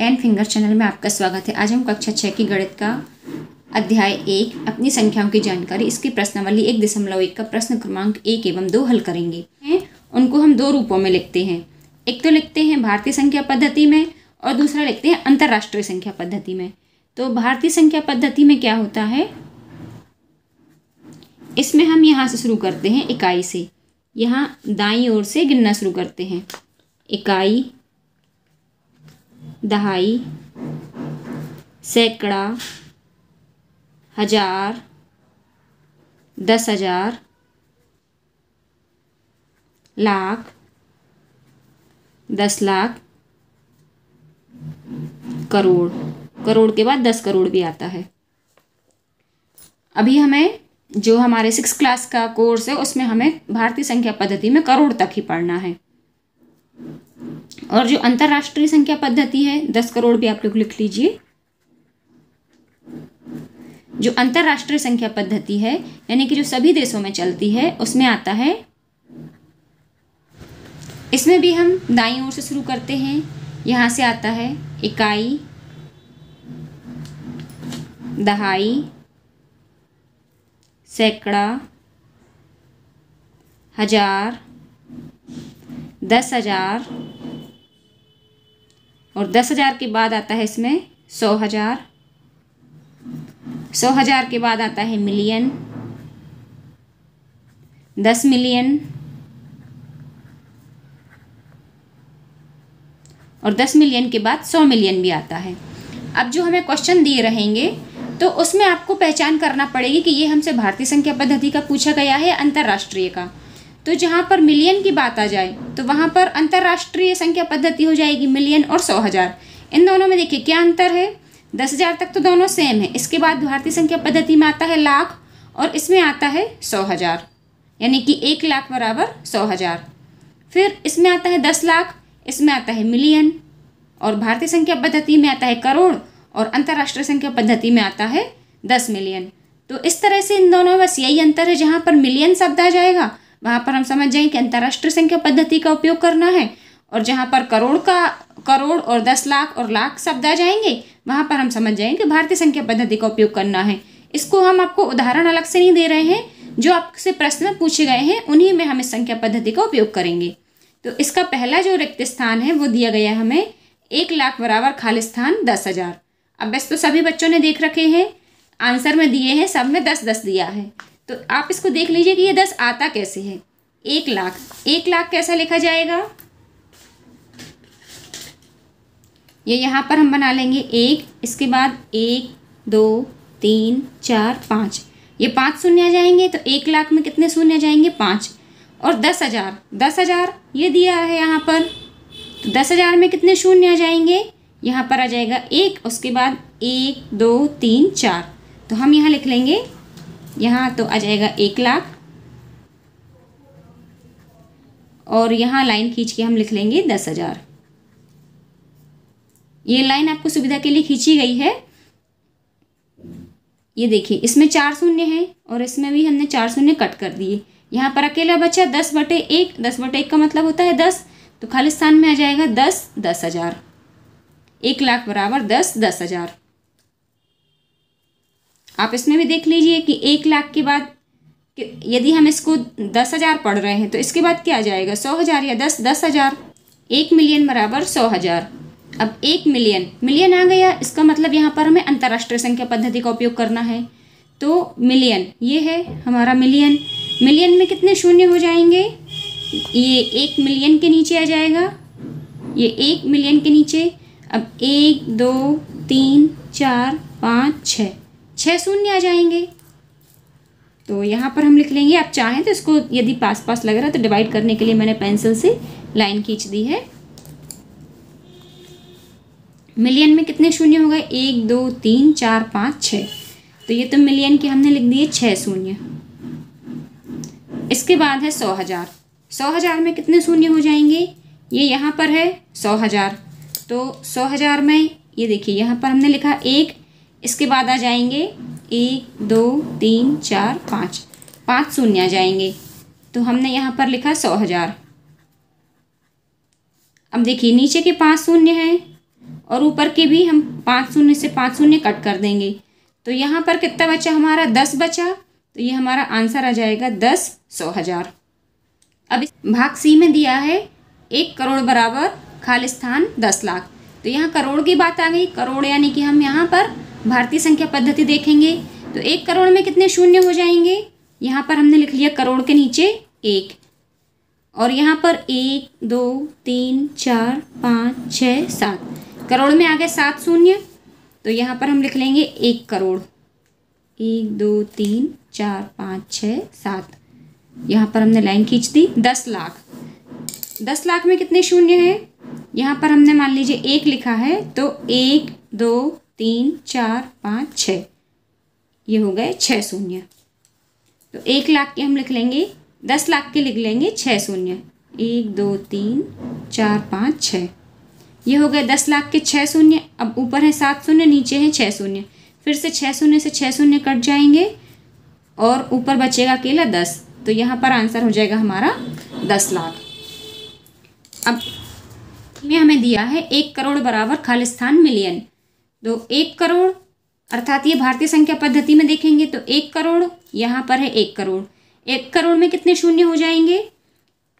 and finger channel में आपका स्वागत है आज हम कक्षा छः की गणित का अध्याय एक अपनी संख्याओं की जानकारी इसकी प्रश्नावली एक दशमलव एक का प्रश्न क्रमांक एक एवं दो हल करेंगे हैं उनको हम दो रूपों में लिखते हैं एक तो लिखते हैं भारतीय संख्या पद्धति में और दूसरा लिखते हैं अंतर्राष्ट्रीय संख्या पद्धति में तो भारतीय संख्या पद्धति में क्या होता है इसमें हम यहाँ से शुरू करते हैं इकाई से यहाँ दाई ओर से गिनना शुरू करते हैं इकाई दहाई सैकड़ा हजार दस हजार लाख दस लाख करोड़ करोड़ के बाद दस करोड़ भी आता है अभी हमें जो हमारे सिक्स क्लास का कोर्स है उसमें हमें भारतीय संख्या पद्धति में करोड़ तक ही पढ़ना है और जो अंतर्राष्ट्रीय संख्या पद्धति है दस करोड़ भी आप लोग लिख लीजिए जो अंतर्राष्ट्रीय संख्या पद्धति है यानी कि जो सभी देशों में चलती है उसमें आता है इसमें भी हम दाई ओर से शुरू करते हैं यहां से आता है इकाई दहाई सैकड़ा हजार दस हजार और दस हज़ार के बाद आता है इसमें सौ हज़ार सौ हज़ार के बाद आता है मिलियन दस मिलियन और दस मिलियन के बाद सौ मिलियन भी आता है अब जो हमें क्वेश्चन दिए रहेंगे तो उसमें आपको पहचान करना पड़ेगी कि ये हमसे भारतीय संख्या पद्धति का पूछा गया है अंतर्राष्ट्रीय का तो जहाँ पर मिलियन की बात आ जाए तो वहाँ पर अंतर्राष्ट्रीय संख्या पद्धति हो जाएगी मिलियन और सौ हज़ार इन दोनों में देखिए क्या अंतर है दस हज़ार तक तो दोनों सेम है इसके बाद भारतीय संख्या पद्धति में आता है लाख और इसमें आता है सौ हज़ार यानी कि एक लाख बराबर सौ हज़ार फिर इसमें आता है दस लाख इसमें आता है मिलियन और भारतीय संख्या पद्धति में आता है करोड़ और अंतर्राष्ट्रीय संख्या पद्धति में आता है दस मिलियन तो इस तरह से इन दोनों में बस यही अंतर है जहाँ पर मिलियन शब्द आ जाएगा वहाँ पर हम समझ जाएं कि अंतर्राष्ट्रीय संख्या पद्धति का उपयोग करना है और जहाँ पर करोड़ का करोड़ और दस लाख और लाख शब्द आ जाएंगे वहाँ पर हम समझ जाएंगे कि भारतीय संख्या पद्धति का उपयोग करना है इसको हम आपको उदाहरण अलग से नहीं दे रहे हैं जो आपसे प्रश्न में पूछे गए हैं उन्हीं में हम इस संख्या पद्धति का उपयोग करेंगे तो इसका पहला जो रिक्त स्थान है वो दिया गया हमें एक लाख बराबर खाली स्थान दस हज़ार अब वैसे तो सभी बच्चों ने देख रखे हैं आंसर में दिए हैं सब में दस दस दिया है तो आप इसको देख लीजिए कि ये दस आता कैसे है एक लाख एक लाख कैसा लिखा जाएगा ये यहाँ पर हम बना लेंगे एक इसके बाद एक दो तीन चार पाँच ये पाँच शून्य आ जाएंगे तो एक लाख में कितने शून्य आ जाएंगे पाँच और दस हज़ार दस हज़ार ये दिया है यहाँ पर तो दस हज़ार में कितने शून्य आ जाएंगे यहाँ पर आ जाएगा एक उसके बाद एक दो तीन चार तो हम यहाँ लिख लेंगे यहाँ तो आ जाएगा एक लाख और यहाँ लाइन खींच के हम लिख लेंगे दस हज़ार ये लाइन आपको सुविधा के लिए खींची गई है ये देखिए इसमें चार शून्य है और इसमें भी हमने चार शून्य कट कर दिए यहाँ पर अकेला बचा दस बटे एक दस बटे एक का मतलब होता है दस तो खालिस्तान में आ जाएगा दस दस हज़ार एक लाख बराबर दस दस हज़ार आप इसमें भी देख लीजिए कि एक लाख के बाद यदि हम इसको दस हज़ार पढ़ रहे हैं तो इसके बाद क्या आ जाएगा सौ हज़ार या दस दस हज़ार एक मिलियन बराबर सौ हज़ार अब एक मिलियन मिलियन आ गया इसका मतलब यहाँ पर हमें अंतर्राष्ट्रीय संख्या पद्धति का उपयोग करना है तो मिलियन ये है हमारा मिलियन मिलियन में कितने शून्य हो जाएंगे ये एक मिलियन के नीचे आ जाएगा ये एक मिलियन के नीचे अब एक दो तीन चार पाँच छः छः शून्य आ जाएंगे तो यहाँ पर हम लिख लेंगे आप चाहें तो इसको यदि पास पास लग रहा है तो डिवाइड करने के लिए मैंने पेंसिल से लाइन खींच दी है मिलियन में कितने शून्य हो गए एक दो तीन चार पाँच छ तो ये तो मिलियन के हमने लिख दिए छः शून्य इसके बाद है सौ हज़ार सौ हज़ार में कितने शून्य हो जाएंगे ये यहाँ पर है सौ हज़ार तो सौ हज़ार में ये देखिए यहाँ पर हमने लिखा एक इसके बाद आ जाएंगे एक दो तीन चार पाँच पाँच शून्य आ जाएंगे तो हमने यहाँ पर लिखा सौ हज़ार अब देखिए नीचे के पाँच शून्य हैं और ऊपर के भी हम पाँच शून्य से पाँच शून्य कट कर देंगे तो यहाँ पर कितना बचा हमारा दस बचा तो ये हमारा आंसर आ जाएगा दस सौ हज़ार अब भाग सी में दिया है एक करोड़ बराबर खालिस्तान दस लाख तो यहाँ करोड़ की बात आ गई करोड़ यानी कि हम यहाँ पर भारतीय संख्या पद्धति देखेंगे तो एक करोड़ में कितने शून्य हो जाएंगे यहाँ पर हमने लिख लिया करोड़ के नीचे एक और यहाँ पर एक दो तीन चार पाँच छः सात करोड़ में आ गए सात शून्य तो यहाँ पर हम लिख लेंगे एक करोड़ एक दो तीन चार पाँच छः सात यहाँ पर हमने लाइन खींच दी दस लाख दस लाख में कितने शून्य हैं यहाँ पर हमने मान लीजिए एक लिखा है तो एक दो तीन चार पाँच छः ये हो गए छः शून्य तो एक लाख के हम लिख लेंगे दस लाख के लिख लेंगे छः शून्य एक दो तीन चार पाँच छः ये हो गए दस लाख के छः शून्य अब ऊपर है सात शून्य नीचे है छः शून्य फिर से छः शून्य से छः शून्य कट जाएंगे और ऊपर बचेगा अकेला दस तो यहाँ पर आंसर हो जाएगा हमारा दस लाख अब में हमें दिया है एक करोड़ बराबर खालिस्तान मिलियन तो एक करोड़ अर्थात ये भारतीय संख्या पद्धति में देखेंगे तो एक करोड़ यहाँ पर है एक करोड़ एक करोड़ में कितने शून्य हो जाएंगे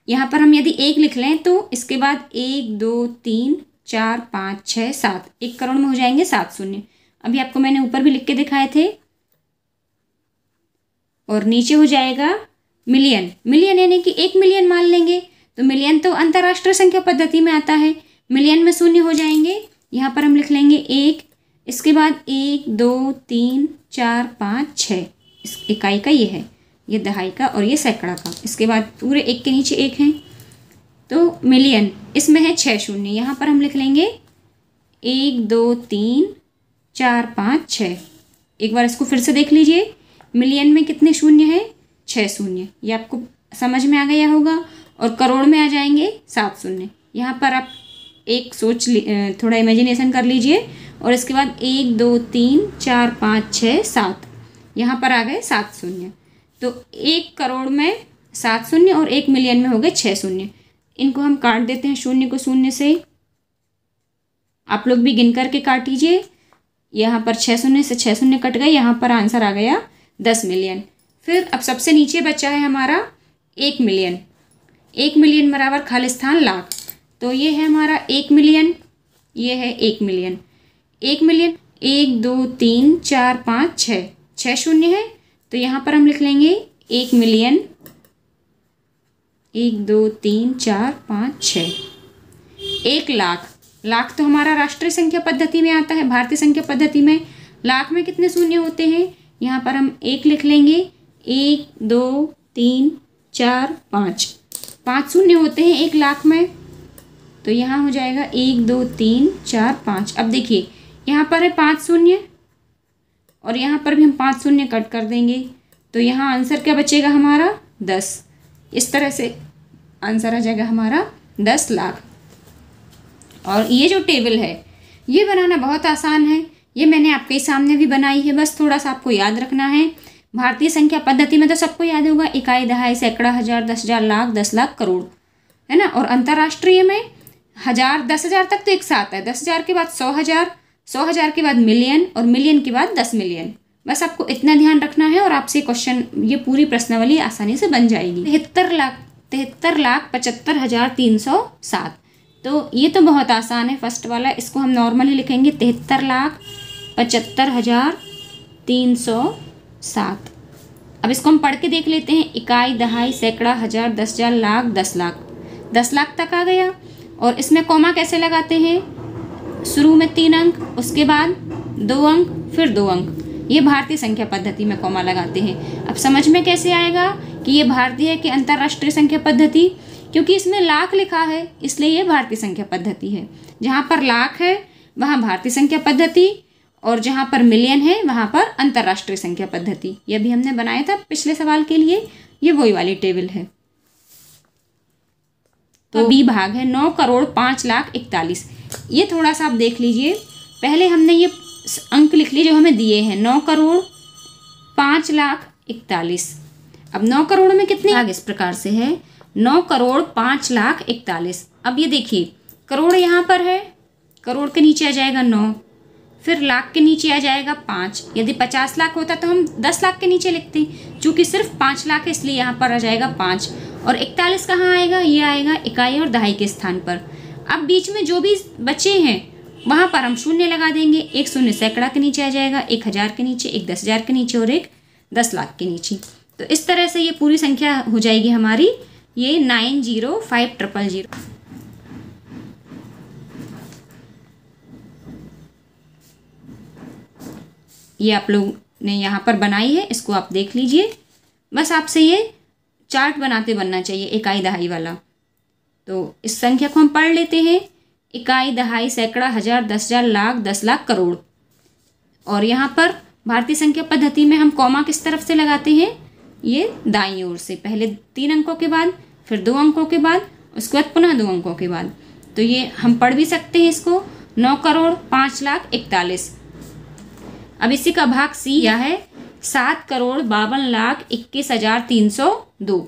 यहाँ पर हम यदि एक लिख लें तो इसके बाद एक दो तीन चार पाँच छः सात एक करोड़ में हो जाएंगे सात शून्य अभी आपको मैंने ऊपर भी लिख के दिखाए थे और नीचे हो जाएगा मिलियन मिलियन यानी कि एक मिलियन मान लेंगे तो मिलियन तो अंतर्राष्ट्रीय संख्या पद्धति में आता है मिलियन में शून्य हो जाएंगे यहाँ पर हम लिख लेंगे एक इसके बाद एक दो तीन चार पाँच छः इस इकाई का ये है ये दहाई का और ये सैकड़ा का इसके बाद पूरे एक के नीचे एक हैं तो मिलियन इसमें है छः शून्य यहाँ पर हम लिख लेंगे एक दो तीन चार पाँच छः एक बार इसको फिर से देख लीजिए मिलियन में कितने शून्य हैं छः शून्य ये आपको समझ में आ गया होगा और करोड़ में आ जाएंगे सात शून्य यहाँ पर आप एक सोच थोड़ा इमेजिनेशन कर लीजिए और इसके बाद एक दो तीन चार पाँच छः सात यहाँ पर आ गए सात शून्य तो एक करोड़ में सात शून्य और एक मिलियन में हो गए छः शून्य इनको हम काट देते हैं शून्य को शून्य से आप लोग भी गिन करके लीजिए यहाँ पर छः शून्य से छः शून्य कट गए यहाँ पर आंसर आ गया दस मिलियन फिर अब सबसे नीचे बचा है हमारा एक मिलियन एक मिलियन बराबर खालिस्तान लाख तो ये है हमारा एक मिलियन ये है एक मिलियन एक मिलियन एक दो तीन चार पाँच छः छः शून्य है तो यहाँ पर हम लिख लेंगे एक मिलियन एक दो तीन चार पाँच छ एक लाख लाख तो हमारा राष्ट्रीय संख्या पद्धति में आता है भारतीय संख्या पद्धति में लाख में कितने शून्य होते हैं यहाँ पर हम एक लिख लेंगे एक दो तीन चार पाँच पाँच शून्य होते हैं एक लाख में तो यहाँ हो जाएगा एक दो तीन चार पाँच अब देखिए यहाँ पर है पाँच शून्य और यहाँ पर भी हम पाँच शून्य कट कर देंगे तो यहाँ आंसर क्या बचेगा हमारा दस इस तरह से आंसर आ जाएगा हमारा दस लाख और ये जो टेबल है ये बनाना बहुत आसान है ये मैंने आपके सामने भी बनाई है बस थोड़ा सा आपको याद रखना है भारतीय संख्या पद्धति में तो सबको याद होगा इकाई दहाई सैकड़ा हज़ार दस हज़ार लाख दस लाख करोड़ है ना और अंतर्राष्ट्रीय में हज़ार दस हज़ार तक तो एक साथ है दस हज़ार के बाद सौ हज़ार सौ हज़ार के बाद मिलियन और मिलियन के बाद दस मिलियन बस आपको इतना ध्यान रखना है और आपसे क्वेश्चन ये पूरी प्रश्नावली आसानी से बन जाएगी तिहत्तर लाख तिहत्तर लाख पचहत्तर हज़ार तीन सौ सात तो ये तो बहुत आसान है फर्स्ट वाला इसको हम नॉर्मली लिखेंगे तिहत्तर लाख पचहत्तर हज़ार तीन सौ सात अब इसको हम पढ़ के देख लेते हैं इकाई दहाई सैकड़ा हज़ार दस हज़ार लाख दस लाख दस लाख तक आ गया और इसमें कॉमा कैसे लगाते हैं शुरू में तीन अंक उसके बाद दो अंक फिर दो अंक ये भारतीय संख्या पद्धति में कौमा लगाते हैं अब समझ में कैसे आएगा कि ये भारतीय कि अंतर्राष्ट्रीय संख्या पद्धति क्योंकि इसमें लाख लिखा है इसलिए ये भारतीय संख्या पद्धति है जहाँ पर लाख है वहाँ भारतीय संख्या पद्धति और जहाँ पर मिलियन है वहाँ पर अंतर्राष्ट्रीय संख्या पद्धति यह भी हमने बनाया था पिछले सवाल के लिए ये वही वाली टेबल है तो बी भाग है नौ करोड़ पाँच लाख इकतालीस ये थोड़ा सा आप देख लीजिए पहले हमने ये अंक लिख लिए जो हमें दिए हैं नौ करोड़ पाँच लाख इकतालीस अब नौ करोड़ में कितने भाग इस प्रकार से है नौ करोड़ पाँच लाख इकतालीस अब ये देखिए करोड़ यहाँ पर है करोड़ के नीचे आ जाएगा नौ फिर लाख के नीचे आ जाएगा पाँच यदि पचास लाख होता तो हम दस लाख के नीचे लिखते चूँकि सिर्फ पाँच लाख है इसलिए यहाँ पर आ जाएगा पाँच और इकतालीस कहाँ आएगा ये आएगा इकाई और दहाई के स्थान पर अब बीच में जो भी बचे हैं वहाँ पर हम शून्य लगा देंगे एक शून्य सैकड़ा के नीचे आ जाएगा एक हज़ार के नीचे एक दस हज़ार के नीचे और एक दस लाख के नीचे तो इस तरह से ये पूरी संख्या हो जाएगी हमारी ये nine zero five triple zero ये आप लोग ने यहाँ पर बनाई है इसको आप देख लीजिए बस आपसे ये चार्ट बनाते बनना चाहिए इकाई दहाई वाला तो इस संख्या को हम पढ़ लेते हैं इकाई दहाई सैकड़ा हज़ार दस हज़ार लाख दस लाख करोड़ और यहाँ पर भारतीय संख्या पद्धति में हम कौमा किस तरफ से लगाते हैं ये दाई ओर से पहले तीन अंकों के बाद फिर दो अंकों के बाद उसके बाद पुनः दो अंकों के बाद तो ये हम पढ़ भी सकते हैं इसको नौ करोड़ पाँच लाख इकतालीस अब इसी का भाग सी यह है सात करोड़ बावन लाख इक्कीस हज़ार तीन सौ दो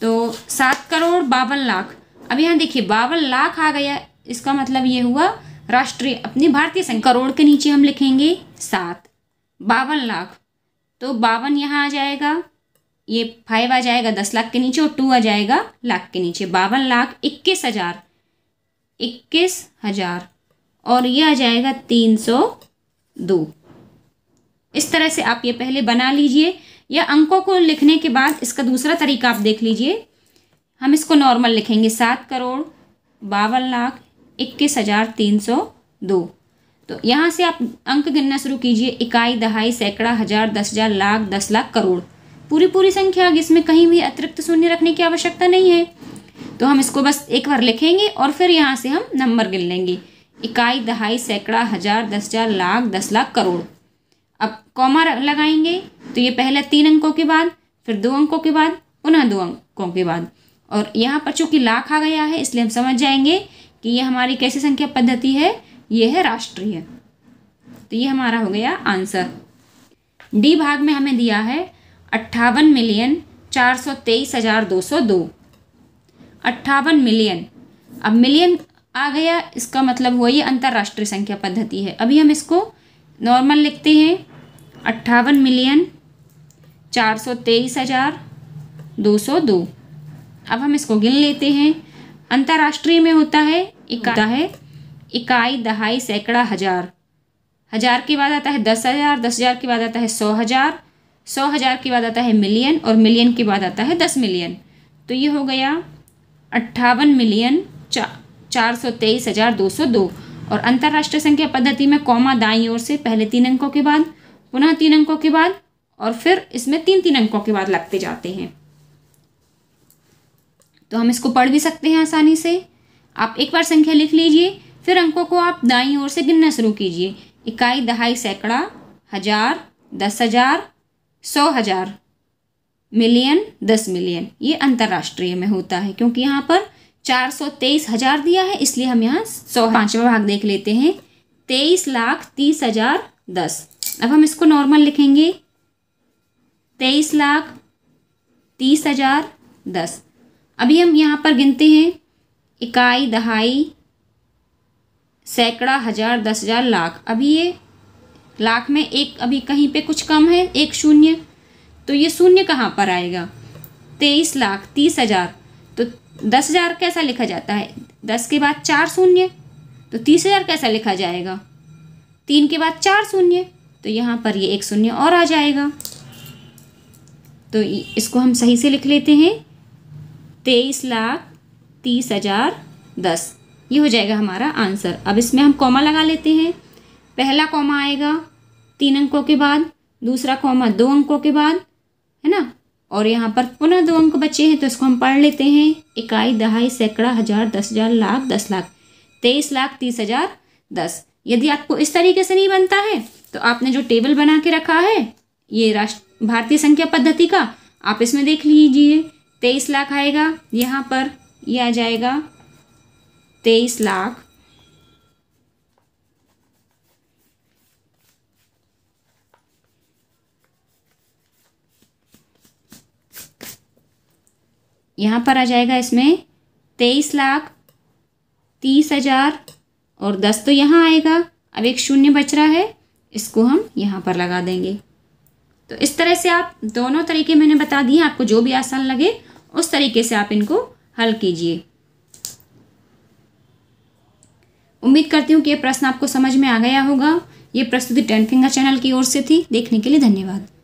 तो सात करोड़ बावन लाख अब यहाँ देखिए बावन लाख आ गया इसका मतलब ये हुआ राष्ट्रीय अपनी भारतीय संघ करोड़ के नीचे हम लिखेंगे सात बावन लाख तो बावन यहाँ आ जाएगा ये फाइव आ जाएगा दस लाख के नीचे और टू आ जाएगा लाख के नीचे बावन लाख इक्कीस हज़ार इक्कीस हज़ार और ये आ जाएगा तीन सौ दो इस तरह से आप ये पहले बना लीजिए या अंकों को लिखने के बाद इसका दूसरा तरीका आप देख लीजिए हम इसको नॉर्मल लिखेंगे सात करोड़ बावन लाख इक्कीस हज़ार तीन सौ दो तो यहाँ से आप अंक गिनना शुरू कीजिए इकाई दहाई सैकड़ा हज़ार दस हज़ार लाख दस लाख करोड़ पूरी पूरी संख्या इसमें कहीं भी अतिरिक्त शून्य रखने की आवश्यकता नहीं है तो हम इसको बस एक बार लिखेंगे और फिर यहाँ से हम नंबर गिन लेंगे इकाई दहाई सैकड़ा हज़ार दस हज़ार लाख दस लाख करोड़ अब कॉमा लगाएंगे तो ये पहले तीन अंकों के बाद फिर दो अंकों के बाद पुनः दो अंकों के बाद और यहाँ पर चूँकि लाख आ गया है इसलिए हम समझ जाएंगे कि ये हमारी कैसी संख्या पद्धति है ये है राष्ट्रीय तो ये हमारा हो गया आंसर डी भाग में हमें दिया है अट्ठावन मिलियन चार सौ तेईस हज़ार दो सौ दो अट्ठावन मिलियन अब मिलियन आ गया इसका मतलब हुआ ये अंतर्राष्ट्रीय संख्या पद्धति है अभी हम इसको नॉर्मल लिखते हैं अट्ठावन मिलियन चार सौ तेईस हज़ार दो सौ दो अब हम इसको गिन लेते हैं अंतर्राष्ट्रीय में होता है इकाई है इकाई दहाई सैकड़ा हज़ार हज़ार के बाद आता है दस हज़ार दस हज़ार के बाद आता है सौ हज़ार सौ हज़ार के बाद आता है मिलियन और मिलियन के बाद आता है दस मिलियन तो ये हो गया अट्ठावन मिलियन चा चार सौ तेईस हज़ार दो सौ दो और अंतर्राष्ट्रीय संख्या पद्धति में कौमा दाई ओर से पहले तीन अंकों के बाद पुनः तीन अंकों के बाद और फिर इसमें तीन तीन अंकों के बाद लगते जाते हैं तो हम इसको पढ़ भी सकते हैं आसानी से आप एक बार संख्या लिख लीजिए फिर अंकों को आप दाई ओर से गिनना शुरू कीजिए इकाई दहाई सैकड़ा हजार दस हजार सौ हजार मिलियन दस मिलियन ये अंतर्राष्ट्रीय में होता है क्योंकि यहाँ पर चार सौ तेईस हजार दिया है इसलिए हम यहाँ सौ पाँचवा भाग देख लेते हैं तेईस लाख तीस हजार दस अब हम इसको नॉर्मल लिखेंगे तेईस लाख तीस हजार दस अभी हम यहाँ पर गिनते हैं इकाई दहाई सैकड़ा हजार दस हजार लाख अभी ये लाख में एक अभी कहीं पे कुछ कम है एक शून्य तो ये शून्य कहाँ पर आएगा तेईस लाख तीस हजार तो दस हज़ार कैसा लिखा जाता है दस के बाद चार शून्य तो तीस हज़ार कैसा लिखा जाएगा तीन के बाद चार शून्य तो यहाँ पर ये एक शून्य और आ जाएगा तो इसको हम सही से लिख लेते हैं तेईस लाख तीस हज़ार दस ये हो जाएगा हमारा आंसर अब इसमें हम कॉमा लगा लेते हैं पहला कॉमा आएगा तीन अंकों के बाद दूसरा कॉमा दो अंकों के बाद है ना और यहाँ पर पुनः दो अंक बचे हैं तो इसको हम पढ़ लेते हैं इकाई दहाई सैकड़ा हज़ार दस हज़ार लाख दस लाख तेईस लाख तीस हज़ार दस यदि आपको इस तरीके से नहीं बनता है तो आपने जो टेबल बना के रखा है ये राष्ट्र भारतीय संख्या पद्धति का आप इसमें देख लीजिए तेईस लाख आएगा यहाँ पर ये यह आ जाएगा तेईस लाख यहाँ पर आ जाएगा इसमें तेईस लाख तीस हज़ार और दस तो यहाँ आएगा अब एक शून्य बच रहा है इसको हम यहाँ पर लगा देंगे तो इस तरह से आप दोनों तरीके मैंने बता दिए आपको जो भी आसान लगे उस तरीके से आप इनको हल कीजिए उम्मीद करती हूँ कि यह प्रश्न आपको समझ में आ गया होगा ये प्रस्तुति टेन फिंगर चैनल की ओर से थी देखने के लिए धन्यवाद